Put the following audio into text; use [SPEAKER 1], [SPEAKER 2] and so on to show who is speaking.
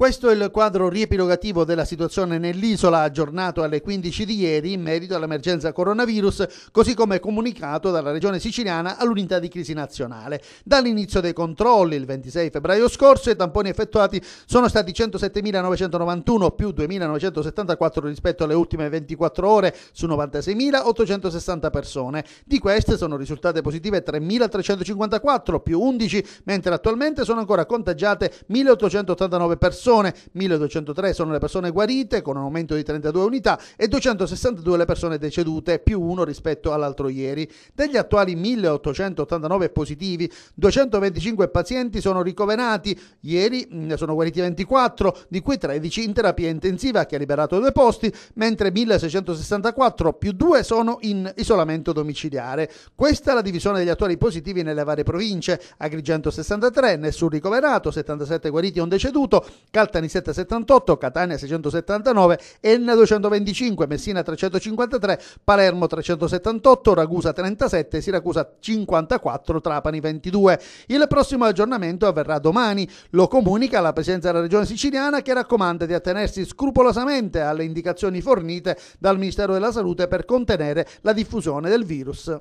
[SPEAKER 1] Questo è il quadro riepilogativo della situazione nell'isola aggiornato alle 15 di ieri in merito all'emergenza coronavirus, così come comunicato dalla Regione siciliana all'unità di crisi nazionale. Dall'inizio dei controlli, il 26 febbraio scorso, i tamponi effettuati sono stati 107.991 più 2.974 rispetto alle ultime 24 ore su 96.860 persone. Di queste sono risultate positive 3.354 più 11, mentre attualmente sono ancora contagiate 1.889 persone persone, 1203 sono le persone guarite con un aumento di 32 unità e 262 le persone decedute, più uno rispetto all'altro ieri. Degli attuali 1889 positivi, 225 pazienti sono ricoverati, ieri ne mm, sono guariti 24, di cui 13 in terapia intensiva che ha liberato due posti, mentre 1664 più 2 sono in isolamento domiciliare. Questa è la divisione degli attuali positivi nelle varie province, Agrigento 63, nessun ricoverato, 77 guariti e un deceduto, Caltani 778, Catania 679, Enna 225, Messina 353, Palermo 378, Ragusa 37, Siracusa 54, Trapani 22. Il prossimo aggiornamento avverrà domani. Lo comunica la Presidenza della Regione Siciliana che raccomanda di attenersi scrupolosamente alle indicazioni fornite dal Ministero della Salute per contenere la diffusione del virus.